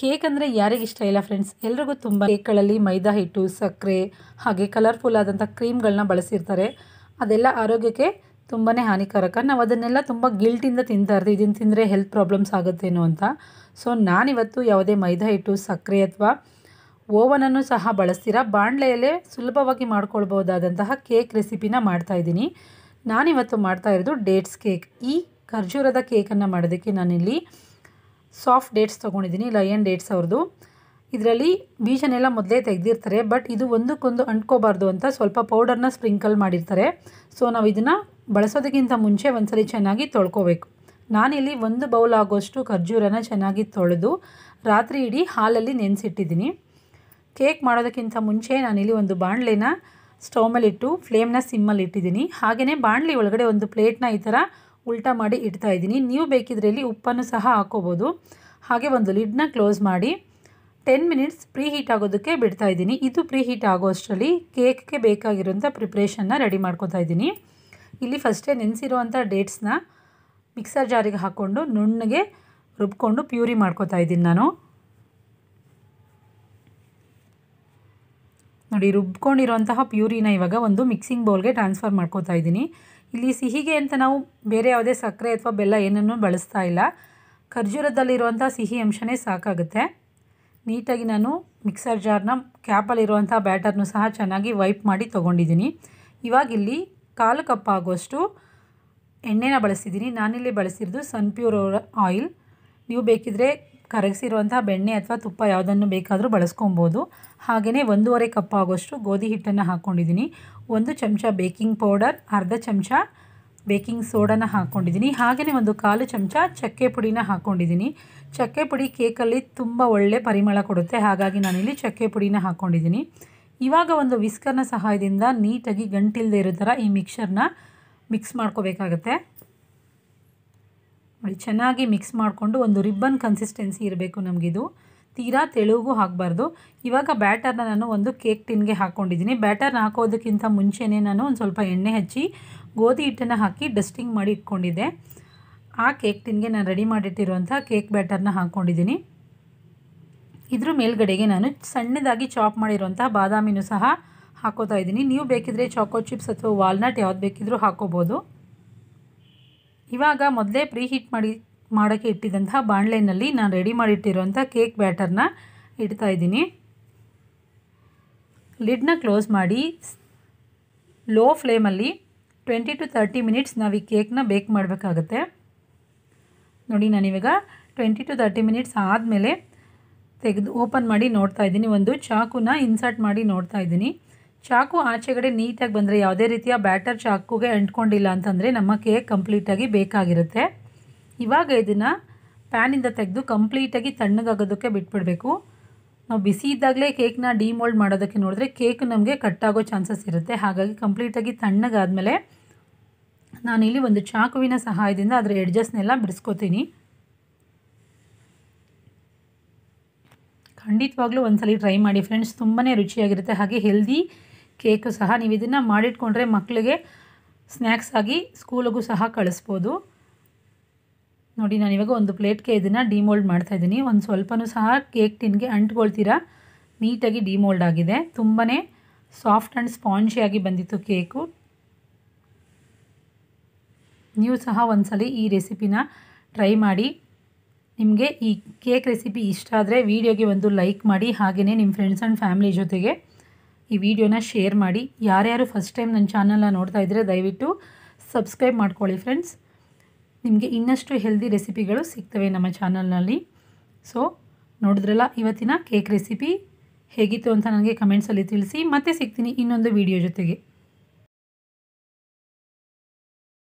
cake ಅಂದರೆ ಇಷ್ಟ ಇಲ್ಲ ಫ್ರೆಂಡ್ಸ್ ಎಲ್ರಿಗೂ ತುಂಬ ಕೇಕ್ಗಳಲ್ಲಿ ಮೈದಾ ಹಿಟ್ಟು ಸಕ್ಕರೆ ಹಾಗೆ ಕಲರ್ಫುಲ್ ಆದಂಥ ಕ್ರೀಮ್ಗಳನ್ನ ಬಳಸಿರ್ತಾರೆ ಅದೆಲ್ಲ ಆರೋಗ್ಯಕ್ಕೆ ತುಂಬಾ ಹಾನಿಕಾರಕ ನಾವು ಅದನ್ನೆಲ್ಲ ತುಂಬ ಗಿಲ್ಟಿಂದ ತಿಂತಾ ಇರ್ತೀವಿ ಇದನ್ನು ತಿಂದರೆ ಹೆಲ್ತ್ ಪ್ರಾಬ್ಲಮ್ಸ್ ಆಗುತ್ತೇನೋ ಅಂತ ಸೊ ನಾನಿವತ್ತು ಯಾವುದೇ ಮೈದಾ ಹಿಟ್ಟು ಸಕ್ಕರೆ ಅಥವಾ ಓವನನ್ನು ಸಹ ಬಳಸ್ತೀರಾ ಬಾಣಲೆಯಲ್ಲೇ ಸುಲಭವಾಗಿ ಮಾಡ್ಕೊಳ್ಬೋದಾದಂತಹ ಕೇಕ್ ರೆಸಿಪಿನ ಮಾಡ್ತಾಯಿದ್ದೀನಿ ನಾನಿವತ್ತು ಮಾಡ್ತಾ ಇರೋದು ಡೇಟ್ಸ್ ಕೇಕ್ ಈ ಖರ್ಜೂರದ ಕೇಕನ್ನು ಮಾಡೋದಕ್ಕೆ ನಾನಿಲ್ಲಿ ಸಾಫ್ಟ್ ಡೇಟ್ಸ್ ತೊಗೊಂಡಿದ್ದೀನಿ ಲಯನ್ ಡೇಟ್ಸ್ ಅವ್ರದ್ದು ಇದರಲ್ಲಿ ಬೀಜನೆಲ್ಲ ಮೊದಲೇ ತೆಗೆದಿರ್ತಾರೆ ಬಟ್ ಇದು ಒಂದಕ್ಕೊಂದು ಅಂಟ್ಕೋಬಾರ್ದು ಅಂತ ಸ್ವಲ್ಪ ಪೌಡರ್ನ ಸ್ಪ್ರಿಂಕಲ್ ಮಾಡಿರ್ತಾರೆ ಸೊ ನಾವು ಇದನ್ನು ಬಳಸೋದಕ್ಕಿಂತ ಮುಂಚೆ ಒಂದ್ಸರಿ ಚೆನ್ನಾಗಿ ತೊಳ್ಕೋಬೇಕು ನಾನಿಲ್ಲಿ ಒಂದು ಬೌಲ್ ಆಗೋಷ್ಟು ಖರ್ಜೂರನ ಚೆನ್ನಾಗಿ ತೊಳೆದು ರಾತ್ರಿ ಇಡೀ ಹಾಲಲ್ಲಿ ನೆನೆಸಿಟ್ಟಿದ್ದೀನಿ ಕೇಕ್ ಮಾಡೋದಕ್ಕಿಂತ ಮುಂಚೆ ನಾನಿಲ್ಲಿ ಒಂದು ಬಾಣಲೆನ ಸ್ಟವ್ ಇಟ್ಟು ಫ್ಲೇಮ್ನ ಸಿಮ್ಮಲ್ಲಿ ಇಟ್ಟಿದ್ದೀನಿ ಹಾಗೆಯೇ ಬಾಣಲಿ ಒಳಗಡೆ ಒಂದು ಪ್ಲೇಟ್ನ ಈ ಥರ ಉಲ್ಟಾ ಮಾಡಿ ಇಡ್ತಾ ಇದ್ದೀನಿ ನೀವು ಬೇಕಿದ್ರೆ ಇಲ್ಲಿ ಉಪ್ಪನ್ನು ಸಹ ಹಾಕೋಬೋದು ಹಾಗೆ ಒಂದು ಲಿಡ್ನ ಕ್ಲೋಸ್ ಮಾಡಿ ಟೆನ್ ಮಿನಿಟ್ಸ್ ಪ್ರೀ ಹೀಟ್ ಆಗೋದಕ್ಕೆ ಬಿಡ್ತಾ ಇದ್ದೀನಿ ಇದು ಪ್ರೀ ಹೀಟ್ ಆಗೋಷ್ಟರಲ್ಲಿ ಕೇಕ್ಗೆ ಬೇಕಾಗಿರುವಂಥ ಪ್ರಿಪ್ರೇಷನ್ನ ರೆಡಿ ಮಾಡ್ಕೋತಾ ಇದ್ದೀನಿ ಇಲ್ಲಿ ಫಸ್ಟೇ ನೆನೆಸಿರುವಂಥ ಡೇಟ್ಸ್ನ ಮಿಕ್ಸರ್ ಜಾರಿಗೆ ಹಾಕ್ಕೊಂಡು ನುಣ್ಣಗೆ ರುಬ್ಕೊಂಡು ಪ್ಯೂರಿ ಮಾಡ್ಕೋತಾ ಇದ್ದೀನಿ ನಾನು ನೋಡಿ ರುಬ್ಕೊಂಡಿರೋಂತಹ ಪ್ಯೂರಿನ ಇವಾಗ ಒಂದು ಮಿಕ್ಸಿಂಗ್ ಬೌಲ್ಗೆ ಟ್ರಾನ್ಸ್ಫರ್ ಮಾಡ್ಕೋತಾ ಇದ್ದೀನಿ ಇಲ್ಲಿ ಸಿಹಿಗೆ ಅಂತ ನಾವು ಬೇರೆ ಯಾವುದೇ ಸಕ್ಕರೆ ಅಥವಾ ಬೆಲ್ಲ ಏನನ್ನೂ ಬಳಸ್ತಾ ಇಲ್ಲ ಖರ್ಜೂರದಲ್ಲಿರುವಂಥ ಸಿಹಿ ಅಂಶನೇ ಸಾಕಾಗುತ್ತೆ ನೀಟಾಗಿ ನಾನು ಮಿಕ್ಸರ್ ಜಾರ್ನ ಕ್ಯಾಪಲ್ಲಿರುವಂಥ ಬ್ಯಾಟರ್ನು ಸಹ ಚೆನ್ನಾಗಿ ವೈಪ್ ಮಾಡಿ ತೊಗೊಂಡಿದ್ದೀನಿ ಇವಾಗಿಲ್ಲಿ ಕಾಲು ಕಪ್ ಆಗುವಷ್ಟು ಎಣ್ಣೆನ ಬಳಸಿದ್ದೀನಿ ನಾನಿಲ್ಲಿ ಬಳಸಿರೋದು ಸನ್ಪ್ಯೂರ್ ಆಯಿಲ್ ನೀವು ಬೇಕಿದ್ರೆ ಕರಗಿಸಿರುವಂತಹ ಬೆಣ್ಣೆ ಅಥವಾ ತುಪ್ಪ ಯಾವುದನ್ನು ಬೇಕಾದರೂ ಬಳಸ್ಕೊಬೋದು ಹಾಗೆಯೇ ಒಂದೂವರೆ ಕಪ್ ಆಗೋಷ್ಟು ಗೋಧಿ ಹಿಟ್ಟನ್ನು ಹಾಕ್ಕೊಂಡಿದ್ದೀನಿ ಒಂದು ಚಮಚ ಬೇಕಿಂಗ್ ಪೌಡರ್ ಅರ್ಧ ಚಮಚ ಬೇಕಿಂಗ್ ಸೋಡಾನ ಹಾಕ್ಕೊಂಡಿದ್ದೀನಿ ಹಾಗೆಯೇ ಒಂದು ಕಾಲು ಚಮಚ ಚಕ್ಕೆ ಪುಡಿನ ಹಾಕ್ಕೊಂಡಿದ್ದೀನಿ ಚಕ್ಕೆ ಪುಡಿ ಕೇಕಲ್ಲಿ ತುಂಬ ಒಳ್ಳೆ ಪರಿಮಳ ಕೊಡುತ್ತೆ ಹಾಗಾಗಿ ನಾನಿಲ್ಲಿ ಚಕ್ಕೆ ಪುಡಿನ ಹಾಕ್ಕೊಂಡಿದ್ದೀನಿ ಇವಾಗ ಒಂದು ವಿಸ್ಕರ್ನ ಸಹಾಯದಿಂದ ನೀಟಾಗಿ ಗಂಟಿಲ್ಲದೆ ಇರೋ ಥರ ಈ ಮಿಕ್ಸರ್ನ ಮಿಕ್ಸ್ ಮಾಡ್ಕೋಬೇಕಾಗತ್ತೆ ನೋಡಿ ಚೆನ್ನಾಗಿ ಮಿಕ್ಸ್ ಮಾಡಿಕೊಂಡು ಒಂದು ರಿಬ್ಬನ್ ಕನ್ಸಿಸ್ಟೆನ್ಸಿ ಇರಬೇಕು ನಮಗಿದು ತೀರಾ ತೆಳುಗೂ ಹಾಕಬಾರ್ದು ಇವಾಗ ಬ್ಯಾಟರ್ನ ನಾನು ಒಂದು ಕೇಕ್ ಟಿನ್ಗೆ ಹಾಕ್ಕೊಂಡಿದ್ದೀನಿ ಬ್ಯಾಟರ್ನ ಹಾಕೋದಕ್ಕಿಂತ ಮುಂಚೆನೇ ನಾನು ಒಂದು ಸ್ವಲ್ಪ ಎಣ್ಣೆ ಹಚ್ಚಿ ಗೋಧಿ ಹಿಟ್ಟನ್ನು ಹಾಕಿ ಡಸ್ಟಿಂಗ್ ಮಾಡಿ ಇಟ್ಕೊಂಡಿದ್ದೆ ಆ ಕೇಕ್ ಟಿನ್ಗೆ ನಾನು ರೆಡಿ ಮಾಡಿಟ್ಟಿರುವಂಥ ಕೇಕ್ ಬ್ಯಾಟರ್ನ ಹಾಕ್ಕೊಂಡಿದ್ದೀನಿ ಇದ್ರ ಮೇಲ್ಗಡೆಗೆ ನಾನು ಸಣ್ಣದಾಗಿ ಚಾಪ್ ಮಾಡಿರುವಂಥ ಬಾದಾಮಿನೂ ಸಹ ಹಾಕೋತಾ ಇದ್ದೀನಿ ನೀವು ಬೇಕಿದ್ರೆ ಚಾಕೋ ಚಿಪ್ಸ್ ಅಥವಾ ವಾಲ್ನಟ್ ಯಾವ್ದು ಬೇಕಿದ್ರೂ ಹಾಕೋಬೋದು ಇವಾಗ ಮೊದಲೇ ಪ್ರೀ ಹೀಟ್ ಮಾಡಿ ಮಾಡೋಕ್ಕೆ ಇಟ್ಟಿದ್ದಂತಹ ಬಾಣ್ಲೈನಲ್ಲಿ ನಾನು ರೆಡಿ ಮಾಡಿಟ್ಟಿರುವಂಥ ಕೇಕ್ ಬ್ಯಾಟರ್ನ ಇಡ್ತಾ ಇದ್ದೀನಿ ಲಿಡ್ನ ಕ್ಲೋಸ್ ಮಾಡಿ ಲೋ ಫ್ಲೇಮಲ್ಲಿ ಟ್ವೆಂಟಿ ಟು ತರ್ಟಿ ಮಿನಿಟ್ಸ್ ನಾವು ಈ ಕೇಕ್ನ ಬೇಕ್ ಮಾಡಬೇಕಾಗತ್ತೆ ನೋಡಿ ನಾನಿವಾಗ ಟ್ವೆಂಟಿ ಟು ತರ್ಟಿ ಮಿನಿಟ್ಸ್ ಆದಮೇಲೆ ತೆಗೆದು ಓಪನ್ ಮಾಡಿ ನೋಡ್ತಾ ಇದ್ದೀನಿ ಒಂದು ಚಾಕುನ ಇನ್ಸರ್ಟ್ ಮಾಡಿ ನೋಡ್ತಾ ಇದ್ದೀನಿ ಚಾಕು ಆಚೆಗಡೆ ನೀಟಾಗಿ ಬಂದರೆ ಯಾವುದೇ ರೀತಿಯ ಬ್ಯಾಟರ್ ಚಾಕುಗೆ ಅಂಟ್ಕೊಂಡಿಲ್ಲ ಅಂತಂದರೆ ನಮ್ಮ ಕೇಕ್ ಕಂಪ್ಲೀಟಾಗಿ ಬೇಕಾಗಿರುತ್ತೆ ಇವಾಗ ಇದನ್ನು ಪ್ಯಾನಿಂದ ತೆಗೆದು ಕಂಪ್ಲೀಟಾಗಿ ತಣ್ಣಗಾಗೋದಕ್ಕೆ ಬಿಟ್ಬಿಡಬೇಕು ನಾವು ಬಿಸಿ ಇದ್ದಾಗಲೇ ಕೇಕ್ನ ಡಿಮೋಲ್ಡ್ ಮಾಡೋದಕ್ಕೆ ನೋಡಿದ್ರೆ ಕೇಕ್ ನಮಗೆ ಕಟ್ ಆಗೋ ಚಾನ್ಸಸ್ ಇರುತ್ತೆ ಹಾಗಾಗಿ ಕಂಪ್ಲೀಟಾಗಿ ತಣ್ಣಗಾದಮೇಲೆ ನಾನಿಲ್ಲಿ ಒಂದು ಚಾಕುವಿನ ಸಹಾಯದಿಂದ ಅದರ ಎಡ್ಜಸ್ನೆಲ್ಲ ಬಿಡಿಸ್ಕೋತೀನಿ ಖಂಡಿತವಾಗ್ಲೂ ಒಂದು ಸಲ ಟ್ರೈ ಮಾಡಿ ಫ್ರೆಂಡ್ಸ್ ತುಂಬಾ ರುಚಿಯಾಗಿರುತ್ತೆ ಹಾಗೆ ಹೆಲ್ದಿ ಕೇಕು ಸಹ ನೀವು ಇದನ್ನು ಮಾಡಿಟ್ಕೊಂಡ್ರೆ ಮಕ್ಕಳಿಗೆ ಸ್ನ್ಯಾಕ್ಸ್ ಆಗಿ ಸ್ಕೂಲಿಗೂ ಸಹ ಕಳಿಸ್ಬೋದು ನೋಡಿ ನಾನು ಇವಾಗ ಒಂದು ಪ್ಲೇಟ್ಗೆ ಇದನ್ನು ಡಿಮೋಲ್ಡ್ ಇದ್ದೀನಿ ಒಂದು ಸ್ವಲ್ಪನೂ ಸಹ ಕೇಕ್ ಟಿನ್ಗೆ ಅಂಟ್ಕೊಳ್ತೀರಾ ನೀಟಾಗಿ ಡಿಮೋಲ್ಡ್ ಆಗಿದೆ ತುಂಬಾ ಸಾಫ್ಟ್ ಆ್ಯಂಡ್ ಸ್ಪಾಂಜಿಯಾಗಿ ಬಂದಿತ್ತು ಕೇಕು ನೀವು ಸಹ ಒಂದ್ಸಲ ಈ ರೆಸಿಪಿನ ಟ್ರೈ ಮಾಡಿ ನಿಮಗೆ ಈ ಕೇಕ್ ರೆಸಿಪಿ ಇಷ್ಟ ಆದರೆ ವೀಡಿಯೋಗೆ ಒಂದು ಲೈಕ್ ಮಾಡಿ ಹಾಗೆಯೇ ನಿಮ್ಮ ಫ್ರೆಂಡ್ಸ್ ಆ್ಯಂಡ್ ಫ್ಯಾಮಿಲಿ ಜೊತೆಗೆ ಈ ವಿಡಿಯೋನ ಶೇರ್ ಮಾಡಿ ಯಾರ್ಯಾರು ಫಸ್ಟ್ ಟೈಮ್ ನನ್ನ ಚಾನಲ್ನ ನೋಡ್ತಾ ಇದ್ದರೆ ದಯವಿಟ್ಟು ಸಬ್ಸ್ಕ್ರೈಬ್ ಮಾಡ್ಕೊಳ್ಳಿ ಫ್ರೆಂಡ್ಸ್ ನಿಮಗೆ ಇನ್ನಷ್ಟು ಹೆಲ್ದಿ ರೆಸಿಪಿಗಳು ಸಿಗ್ತವೆ ನಮ್ಮ ಚಾನಲ್ನಲ್ಲಿ ಸೊ ನೋಡಿದ್ರಲ್ಲ ಇವತ್ತಿನ ಕೇಕ್ ರೆಸಿಪಿ ಹೇಗಿತ್ತು ಅಂತ ನನಗೆ ಕಮೆಂಟ್ಸಲ್ಲಿ ತಿಳಿಸಿ ಮತ್ತೆ ಸಿಗ್ತೀನಿ ಇನ್ನೊಂದು ವಿಡಿಯೋ ಜೊತೆಗೆ